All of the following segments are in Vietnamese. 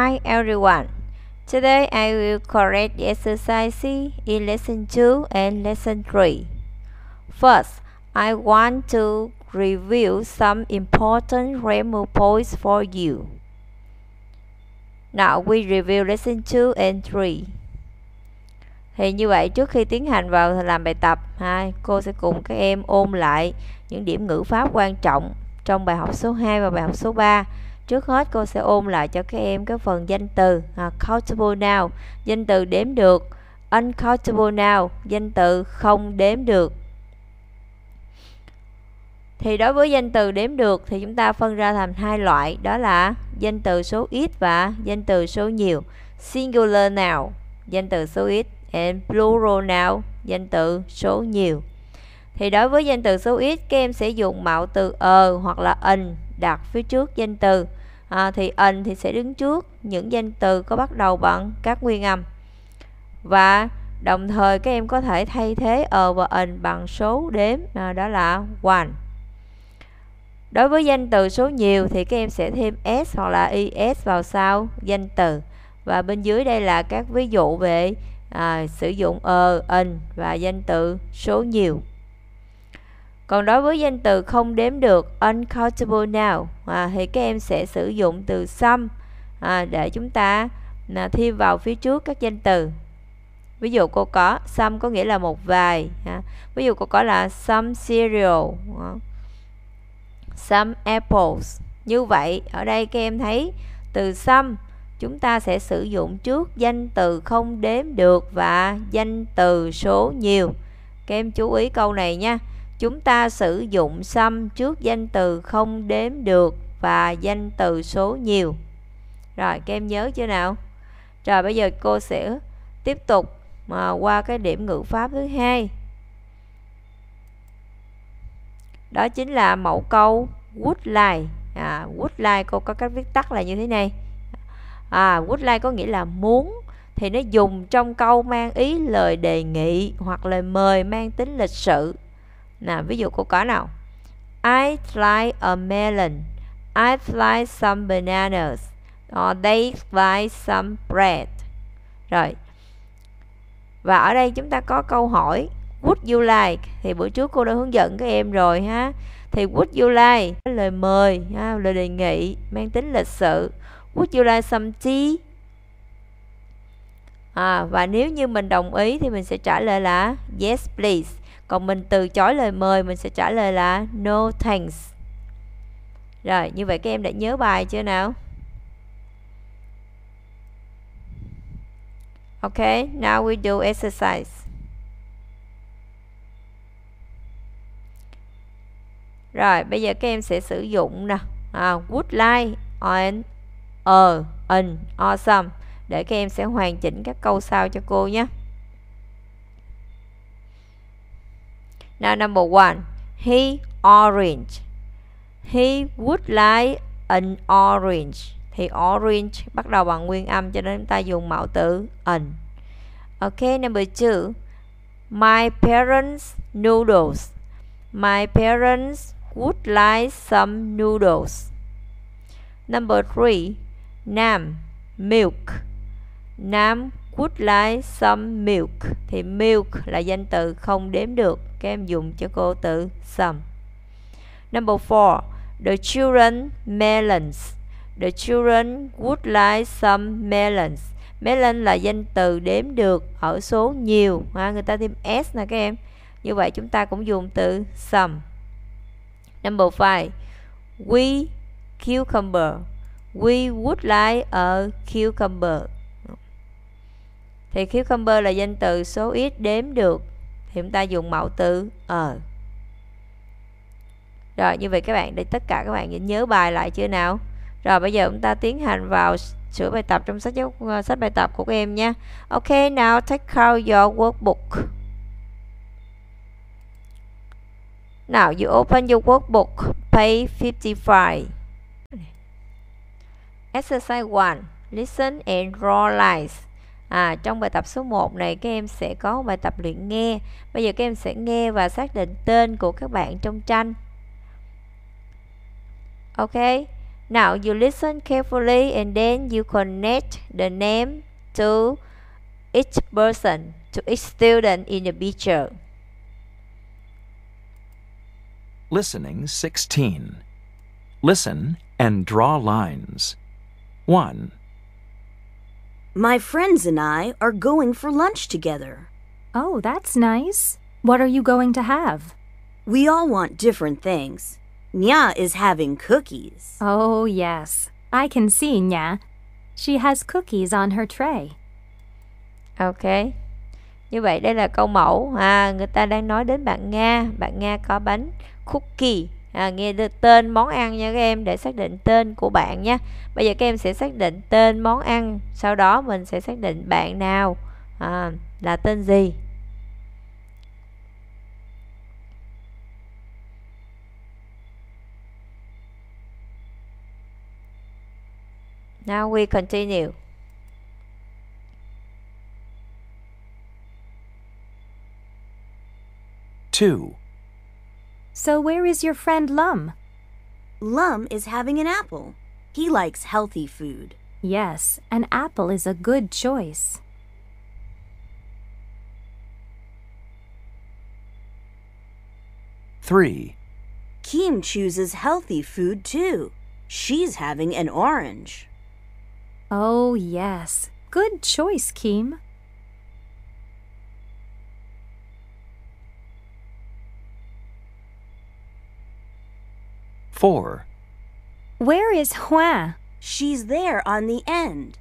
Hi everyone. Today I will correct the exercise in lesson 2 and lesson 3. First, I want to review some important grammar points for you. Now we review lesson 2 and 3. Thì như vậy trước khi tiến hành vào làm bài tập hai cô sẽ cùng các em ôn lại những điểm ngữ pháp quan trọng trong bài học số 2 và bài học số 3 Trước hết cô sẽ ôn lại cho các em cái phần danh từ à, countable noun, danh từ đếm được, uncountable noun, danh từ không đếm được. Thì đối với danh từ đếm được thì chúng ta phân ra thành hai loại, đó là danh từ số ít và danh từ số nhiều. Singular noun, danh từ số ít and plural noun, danh từ số nhiều. Thì đối với danh từ số ít các em sẽ dùng mạo từ ờ hoặc là in đặt phía trước danh từ à, thì ẩn thì sẽ đứng trước những danh từ có bắt đầu bằng các nguyên âm và đồng thời các em có thể thay thế ờ và ẩn bằng số đếm à, đó là one đối với danh từ số nhiều thì các em sẽ thêm s hoặc là is vào sau danh từ và bên dưới đây là các ví dụ về à, sử dụng ờ ẩn và danh từ số nhiều còn đối với danh từ không đếm được uncountable now à, thì các em sẽ sử dụng từ some à, để chúng ta à, thêm vào phía trước các danh từ. Ví dụ cô có some có nghĩa là một vài. À. Ví dụ cô có là some cereal, à. some apples. Như vậy ở đây các em thấy từ some chúng ta sẽ sử dụng trước danh từ không đếm được và danh từ số nhiều. Các em chú ý câu này nha chúng ta sử dụng xâm trước danh từ không đếm được và danh từ số nhiều rồi các em nhớ chưa nào rồi bây giờ cô sẽ tiếp tục mà ờ, qua cái điểm ngữ pháp thứ hai đó chính là mẫu câu would like à, would like cô có cách viết tắt là như thế này à, would like có nghĩa là muốn thì nó dùng trong câu mang ý lời đề nghị hoặc lời mời mang tính lịch sự nào ví dụ cô có nào I like a melon I like some bananas or they like some bread rồi và ở đây chúng ta có câu hỏi Would you like thì bữa trước cô đã hướng dẫn các em rồi ha thì would you like lời mời ha, lời đề nghị mang tính lịch sự would you like some tea à, và nếu như mình đồng ý thì mình sẽ trả lời là yes please còn mình từ chối lời mời mình sẽ trả lời là no thanks rồi như vậy các em đã nhớ bài chưa nào ok now we do exercise. Rồi, bây giờ các em sẽ sử dụng nè, à, would like on a an awesome để các em sẽ hoàn chỉnh các câu sau cho cô nhé. Now number one, he orange. He would like an orange. Thì orange bắt đầu bằng nguyên âm cho nên chúng ta dùng mẫu từ an. Okay, number two, my parents noodles. My parents would like some noodles. Number three, Nam milk. Nam would like some milk thì milk là danh từ không đếm được các em dùng cho cô từ some number four, the children melons the children would like some melons melon là danh từ đếm được ở số nhiều ha, à, người ta thêm s nè các em như vậy chúng ta cũng dùng từ some number five, we cucumber we would like a cucumber thì cucumber là danh từ số ít đếm được Thì chúng ta dùng mẫu từ ờ Rồi như vậy các bạn để tất cả các bạn nhớ bài lại chưa nào Rồi bây giờ chúng ta tiến hành vào sửa bài tập trong sách giáo ờ, sách bài tập của các em nhé Ok, now take out your workbook. Now you open your workbook, page 55. Exercise 1. Listen and draw lines. À, trong bài tập số 1 này các em sẽ có bài tập luyện nghe. Bây giờ các em sẽ nghe và xác định tên của các bạn trong tranh. ok Now you listen carefully and then you connect the name to each person, to each student in the picture. Listening 16. Listen and draw lines. 1. My friends and I are going for lunch together. Oh, that's nice. What are you going to have? We all want different things. Nya is having cookies. Oh, yes. I can see Nya. She has cookies on her tray. Okay. Như vậy đây là câu mẫu. À, người ta đang nói đến bạn Nga. Bạn Nga có bánh cookie à, nghe tên món ăn nha các em để xác định tên của bạn nha bây giờ các em sẽ xác định tên món ăn sau đó mình sẽ xác định bạn nào à, là tên gì Now we continue. Two. So where is your friend Lum? Lum is having an apple. He likes healthy food. Yes, an apple is a good choice. Three. Kim chooses healthy food too. She's having an orange. Oh, yes. Good choice, Kim. 4. Where is Hua? She's there on the end.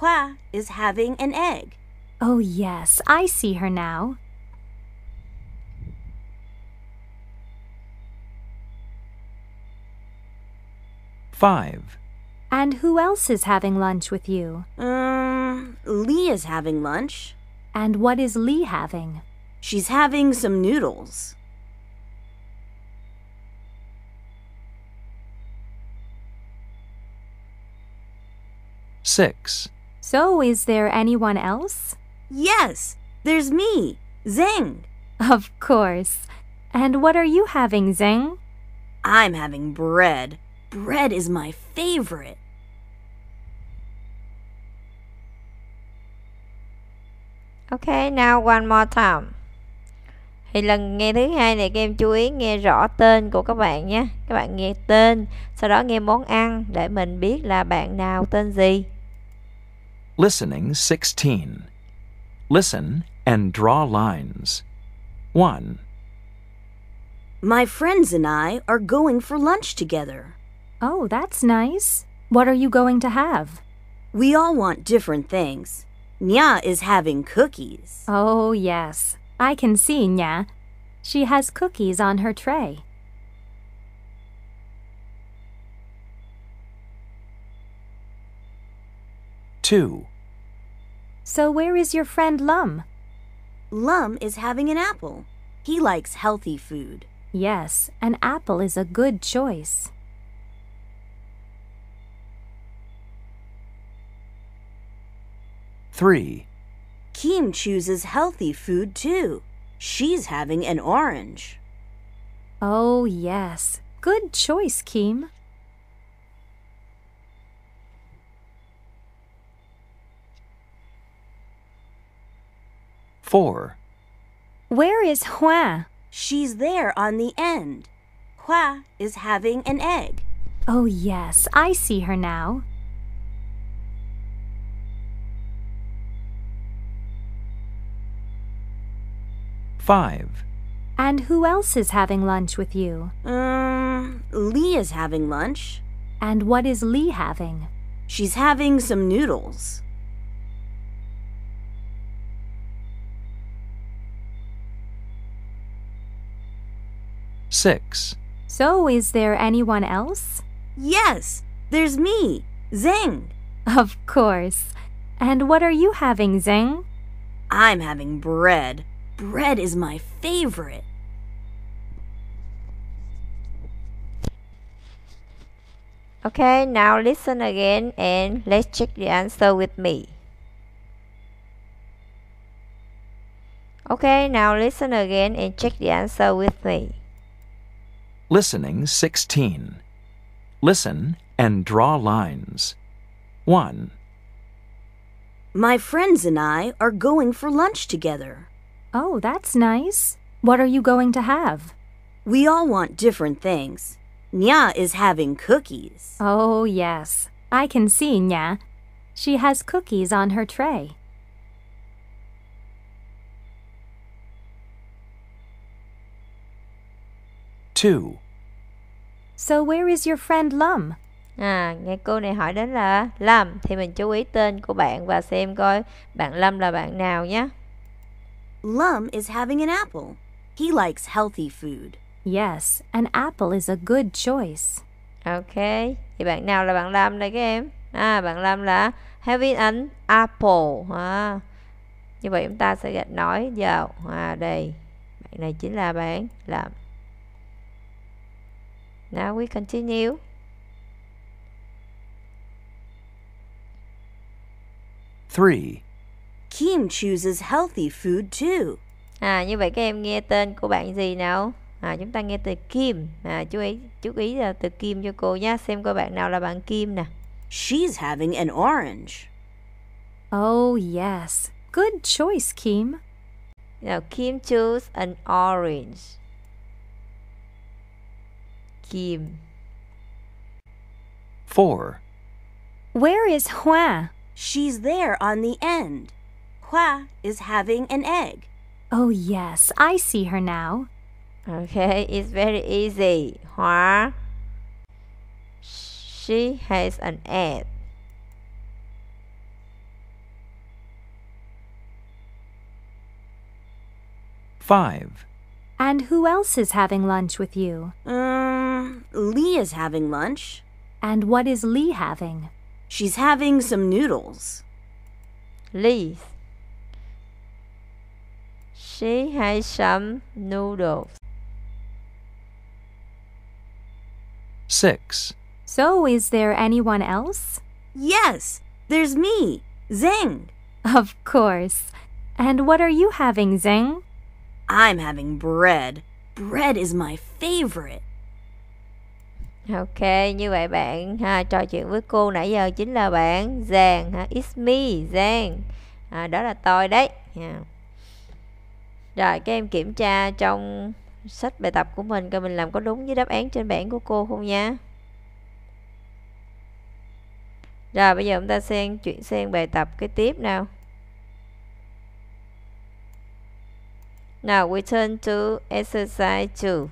Hua is having an egg. Oh, yes, I see her now. Five. And who else is having lunch with you? Um, Lee is having lunch. And what is Lee having? She's having some noodles. six. So, is there anyone else? Yes, there's me, Zeng. Of course. And what are you having, Zeng? I'm having bread. Bread is my favorite. Okay, now one more time. Thì lần nghe thứ hai này các em chú ý nghe rõ tên của các bạn nhé. Các bạn nghe tên, sau đó nghe món ăn để mình biết là bạn nào tên gì. Listening 16. Listen and draw lines. 1. My friends and I are going for lunch together. Oh, that's nice. What are you going to have? We all want different things. Nya is having cookies. Oh, yes. I can see Nya. She has cookies on her tray. too. So where is your friend Lum? Lum is having an apple. He likes healthy food. Yes, an apple is a good choice. Three. Kim chooses healthy food too. She's having an orange. Oh, yes. Good choice, Kim. 4. Where is Hua? She's there on the end. Hua is having an egg. Oh, yes, I see her now. Five. And who else is having lunch with you? Um, Lee is having lunch. And what is Lee having? She's having some noodles. 6. So, is there anyone else? Yes, there's me, Zing. Of course. And what are you having, Zing? I'm having bread. Bread is my favorite. Okay, now listen again and let's check the answer with me. Okay, now listen again and check the answer with me. Listening 16. Listen and draw lines. 1. My friends and I are going for lunch together. Oh, that's nice. What are you going to have? We all want different things. Nya is having cookies. Oh, yes. I can see Nya. She has cookies on her tray. 2. So where is your friend Lum? À, nghe cô này hỏi đến là Lâm thì mình chú ý tên của bạn và xem coi bạn Lâm là bạn nào nhé. Lum is having an apple. He likes healthy food. Yes, an apple is a good choice. Okay, thì bạn nào là bạn Lâm đây các em? À, bạn Lâm là having an apple. À, như vậy chúng ta sẽ gạch nói vào. À, đây, bạn này chính là bạn Lâm. Now we continue. Three. Kim chooses healthy food too. À như vậy các em nghe tên của bạn gì nào? À chúng ta nghe từ Kim. À chú ý chú ý là từ Kim cho cô nhé. Xem coi bạn nào là bạn Kim nè. She's having an orange. Oh yes. Good choice, Kim. Now Kim choose an orange. 4. Where is Hua? She's there on the end. Hua is having an egg. Oh, yes, I see her now. Okay, it's very easy. Hua. She has an egg. Five. And who else is having lunch with you? Um, Lee is having lunch. And what is Lee having? She's having some noodles. Lee. She has some noodles. 6. So, is there anyone else? Yes, there's me, Zing. Of course. And what are you having, Zing? I'm having bread. Bread is my favorite. Ok, như vậy bạn ha, trò chuyện với cô nãy giờ chính là bạn Giang ha, it's me Giang. À, đó là tôi đấy. Yeah. Rồi các em kiểm tra trong sách bài tập của mình coi mình làm có đúng với đáp án trên bảng của cô không nha. Rồi bây giờ chúng ta xem chuyển sang bài tập cái tiếp nào. Now we turn to exercise 2.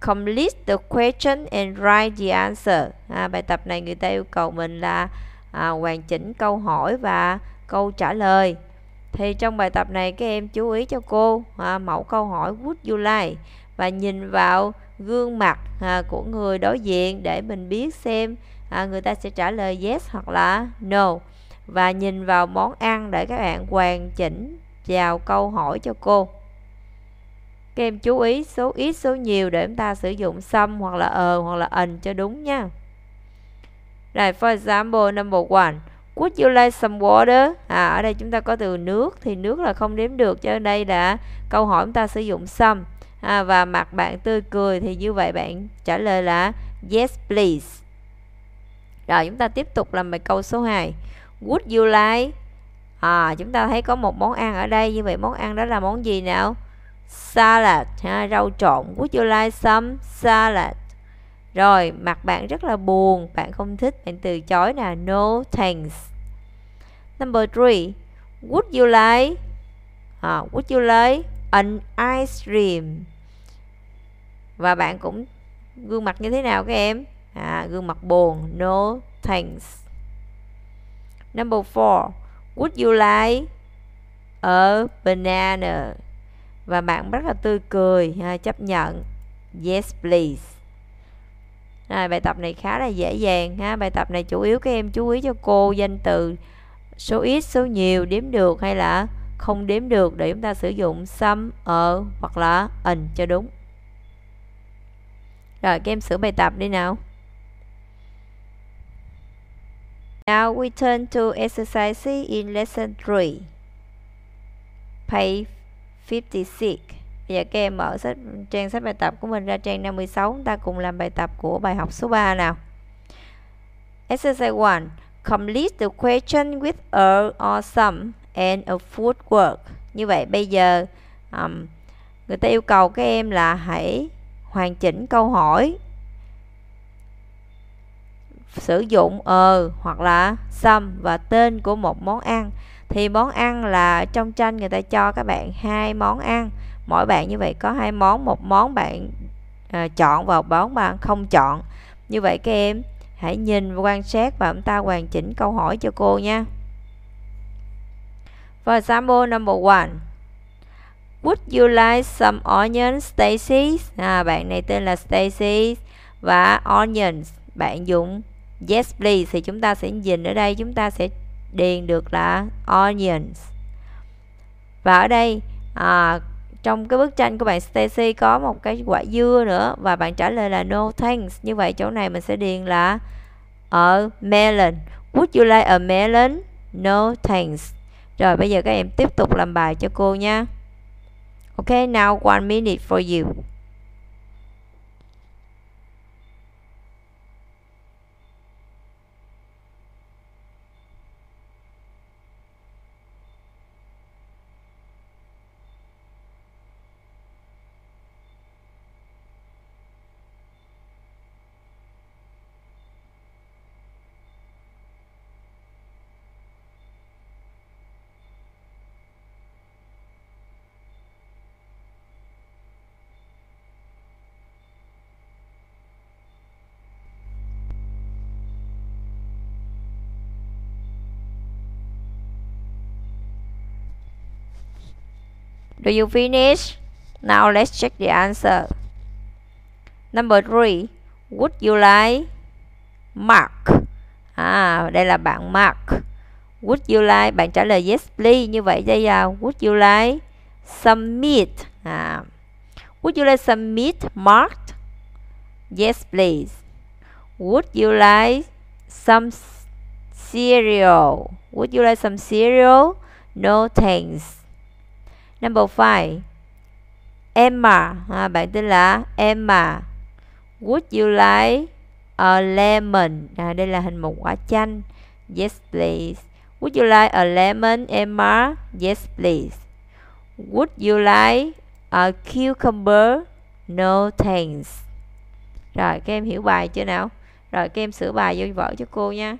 Complete the question and write the answer. À, bài tập này người ta yêu cầu mình là à, hoàn chỉnh câu hỏi và câu trả lời. Thì trong bài tập này các em chú ý cho cô à, mẫu câu hỏi would you like và nhìn vào gương mặt à, của người đối diện để mình biết xem à, người ta sẽ trả lời yes hoặc là no và nhìn vào món ăn để các bạn hoàn chỉnh vào câu hỏi cho cô các em chú ý số ít số nhiều để chúng ta sử dụng some hoặc là ờ hoặc là ẩn cho đúng nha rồi for example number one Would you like some water? À, ở đây chúng ta có từ nước thì nước là không đếm được cho nên đây là câu hỏi chúng ta sử dụng some à, và mặt bạn tươi cười thì như vậy bạn trả lời là yes please. Rồi chúng ta tiếp tục làm bài câu số 2. Would you like? À, chúng ta thấy có một món ăn ở đây. Như vậy món ăn đó là món gì nào? Salad, ha, rau trộn. Would you like some salad? Rồi, mặt bạn rất là buồn, bạn không thích, bạn từ chối là No thanks. Number three, Would you like? À, would you like an ice cream? Và bạn cũng gương mặt như thế nào các em? À, gương mặt buồn. No thanks. Number four, would you like a banana? Và bạn rất là tươi cười, chấp nhận. Yes, please. Rồi, bài tập này khá là dễ dàng ha. Bài tập này chủ yếu các em chú ý cho cô danh từ số ít, số nhiều, đếm được hay là không đếm được để chúng ta sử dụng some, ở hoặc là an cho đúng. Rồi các em sửa bài tập đi nào. Now we turn to exercise in lesson 3. Page 56. Bây giờ các em mở sách trang sách bài tập của mình ra trang 56, chúng ta cùng làm bài tập của bài học số 3 nào. Exercise 1. Complete the question with a or some and a food work. Như vậy bây giờ um, người ta yêu cầu các em là hãy hoàn chỉnh câu hỏi sử dụng ờ hoặc là some và tên của một món ăn thì món ăn là trong tranh người ta cho các bạn hai món ăn mỗi bạn như vậy có hai món một món bạn à, chọn và một món bạn không chọn như vậy các em hãy nhìn và quan sát và chúng ta hoàn chỉnh câu hỏi cho cô nha For example number one Would you like some onions, Stacy? À, bạn này tên là Stacy và onions bạn dùng yes please thì chúng ta sẽ nhìn ở đây chúng ta sẽ điền được là onions và ở đây à, trong cái bức tranh của bạn Stacy có một cái quả dưa nữa và bạn trả lời là no thanks như vậy chỗ này mình sẽ điền là ở melon would you like a melon no thanks rồi bây giờ các em tiếp tục làm bài cho cô nha ok now one minute for you Do you finish? Now let's check the answer. Number 3. Would you like Mark? À, đây là bạn Mark. Would you like? Bạn trả lời yes please. Như vậy đây là Would you like some meat? À, Would you like some meat, Mark? Yes please. Would you like some cereal? Would you like some cereal? No thanks. Number 5 Emma à, Bạn tên là Emma Would you like a lemon à, Đây là hình một quả chanh Yes please Would you like a lemon Emma Yes please Would you like a cucumber No thanks Rồi các em hiểu bài chưa nào Rồi các em sửa bài vô vở cho cô nha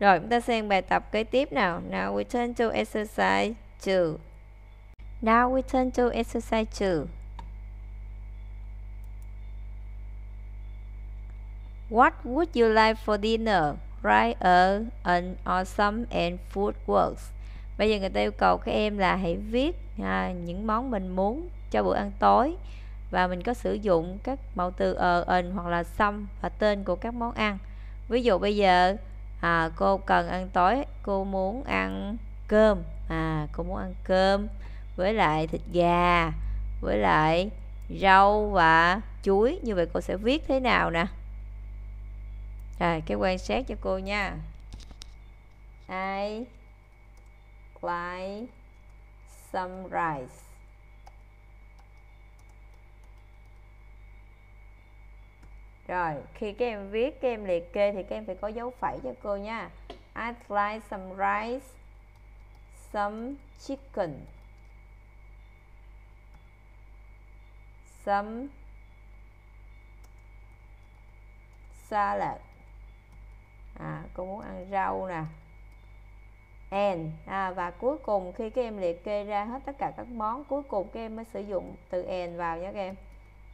Rồi chúng ta xem bài tập kế tiếp nào. Now we turn to exercise 2. Now we turn to exercise 2. What would you like for dinner? Write a an awesome and food works. Bây giờ người ta yêu cầu các em là hãy viết à, những món mình muốn cho bữa ăn tối và mình có sử dụng các mẫu từ ờ, ờn hoặc là some và tên của các món ăn. Ví dụ bây giờ à, cô cần ăn tối cô muốn ăn cơm à cô muốn ăn cơm với lại thịt gà với lại rau và chuối như vậy cô sẽ viết thế nào nè rồi cái quan sát cho cô nha I like some rice rồi khi các em viết các em liệt kê thì các em phải có dấu phẩy cho cô nha I'd like some rice some chicken some salad à, cô muốn ăn rau nè and à, và cuối cùng khi các em liệt kê ra hết tất cả các món cuối cùng các em mới sử dụng từ and vào nhé các em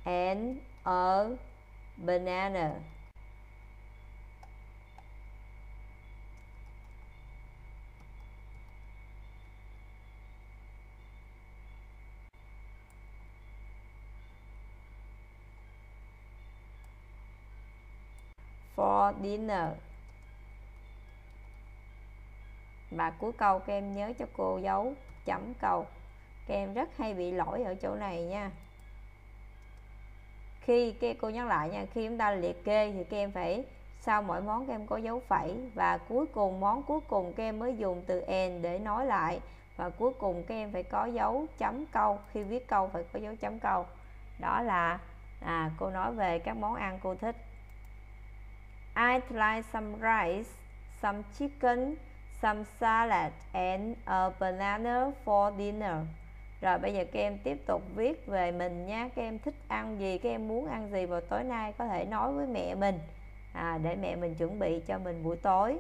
and a banana for dinner và cuối câu các em nhớ cho cô dấu chấm câu các em rất hay bị lỗi ở chỗ này nha khi cái cô nhắc lại nha khi chúng ta liệt kê thì các em phải sau mỗi món các em có dấu phẩy và cuối cùng món cuối cùng các em mới dùng từ and để nói lại và cuối cùng các em phải có dấu chấm câu khi viết câu phải có dấu chấm câu đó là à, cô nói về các món ăn cô thích I'd like some rice, some chicken, some salad and a banana for dinner rồi bây giờ các em tiếp tục viết về mình nha các em thích ăn gì các em muốn ăn gì vào tối nay có thể nói với mẹ mình à, để mẹ mình chuẩn bị cho mình buổi tối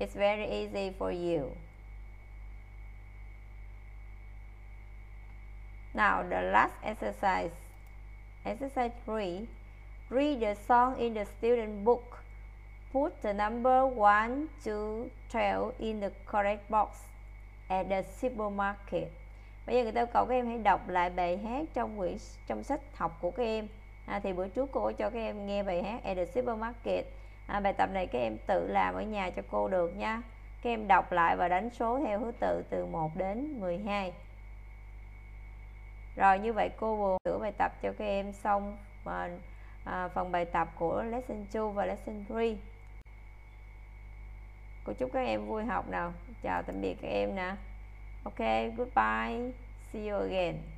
It's very easy for you. Now the last exercise. Exercise 3. Read the song in the student book. Put the number 1 to 12 in the correct box at the supermarket bây giờ người ta yêu cầu các em hãy đọc lại bài hát trong quyển trong sách học của các em à, thì bữa trước cô cho các em nghe bài hát at the supermarket à, bài tập này các em tự làm ở nhà cho cô được nha các em đọc lại và đánh số theo thứ tự từ 1 đến 12 rồi như vậy cô vừa sửa bài tập cho các em xong à, à phần bài tập của lesson 2 và lesson 3 cô chúc các em vui học nào chào tạm biệt các em nè ok goodbye see you again